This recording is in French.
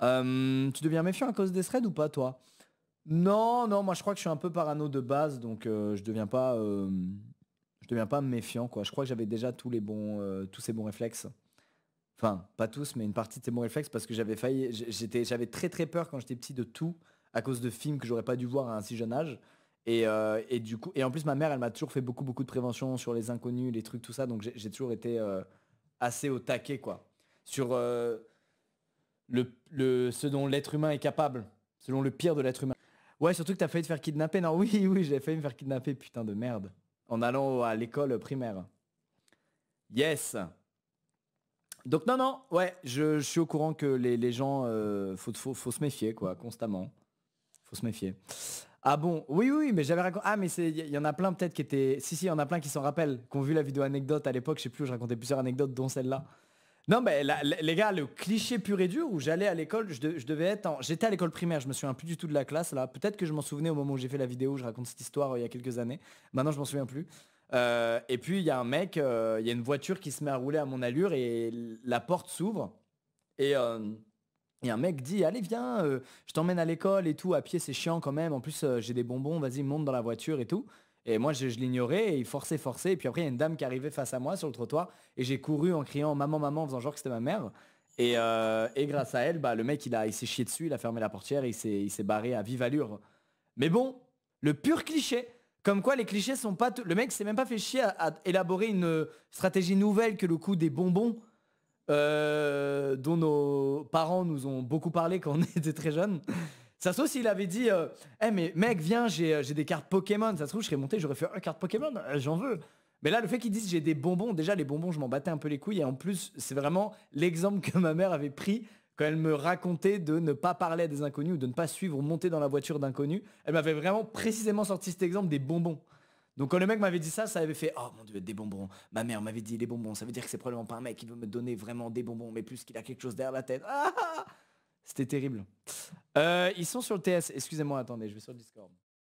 Euh, tu deviens méfiant à cause des threads ou pas, toi Non, non, moi je crois que je suis un peu parano de base, donc euh, je deviens pas, euh, je deviens pas méfiant, quoi. Je crois que j'avais déjà tous les bons, tous ces bons réflexes. Enfin, pas tous, mais une partie de ces bons réflexes parce que j'avais failli, j'étais, j'avais très très peur quand j'étais petit de tout à cause de films que j'aurais pas dû voir à un si jeune âge. Et, du coup, et en plus ma mère, elle m'a toujours fait beaucoup beaucoup de prévention sur les inconnus, les trucs, tout ça, donc j'ai toujours été assez au taquet, quoi. Sur le, ce dont l'être humain est capable, selon le pire de l'être humain. Ouais, surtout que t'as failli te faire kidnapper. Non, oui, oui, j'ai failli me faire kidnapper, putain de merde. En allant à l'école primaire. Yes. Donc non, non, ouais, je, suis au courant que les, gens, euh, faut, se méfier, quoi, constamment. Faut se méfier. Ah bon Oui, oui, mais j'avais raconté... Ah, mais il y, en a plein peut-être qui étaient... Si, si, il y en a plein qui s'en rappellent, qui ont vu la vidéo anecdote à l'époque, je sais plus, où je racontais plusieurs anecdotes, dont celle-là. Non, mais les gars, le cliché pur et dur où j'allais à l'école, je, devais être J'étais à l'école primaire, je me souviens plus du tout de la classe. Là, peut-être que je m'en souvenais au moment où j'ai fait la vidéo, où je raconte cette histoire euh, il y a quelques années. Maintenant, je m'en souviens plus. Euh, et puis, il y a un mec, euh, il y a une voiture qui se met à rouler à mon allure et la porte s'ouvre. Et... Et un mec dit, allez viens, je t'emmène à l'école et tout, à pied c'est chiant quand même, en plus j'ai des bonbons, vas-y monte dans la voiture et tout. Et moi, je, l'ignorais et il forçait, forçait. Et puis après, il y a une dame qui arrivait face à moi sur le trottoir et j'ai couru en criant maman, maman, en faisant genre que c'était ma mère. Et, euh, grâce à elle, bah, le mec, il, a, il s'est chié dessus, il a fermé la portière et il s'est barré à vive allure. Mais bon, le pur cliché. Comme quoi les clichés sont pas... Le mec s'est même pas fait chier à, élaborer une euh, stratégie nouvelle que le coup des bonbons euh, dont nos parents nous ont beaucoup parlé quand on était très jeunes. Ça se trouve, s'il avait dit Eh mais mec, viens, euh, j'ai des cartes Pokémon. Ça se trouve, je serais monté, j'aurais fait une oh, carte Pokémon, euh, j'en veux. Mais là, le fait qu'ils disent j'ai des bonbons, déjà, les bonbons, je m'en battais un peu les couilles. Et en plus, c'est vraiment l'exemple que ma mère avait pris quand elle me racontait de ne pas parler à des inconnus ou de ne pas suivre ou monter dans la voiture d'inconnus. Elle m'avait vraiment précisément sorti cet exemple des bonbons. Donc quand le mec m'avait dit ça, ça avait fait Oh mon dieu, des bonbons. Ma mère m'avait dit les bonbons, ça veut dire que c'est probablement pas un mec qui veut me donner vraiment des bonbons, mais plus qu'il a quelque chose derrière la tête. Ah, ah, ah. C'était terrible. Euh, ils sont sur le TS. Excusez-moi, attendez, je vais sur le Discord.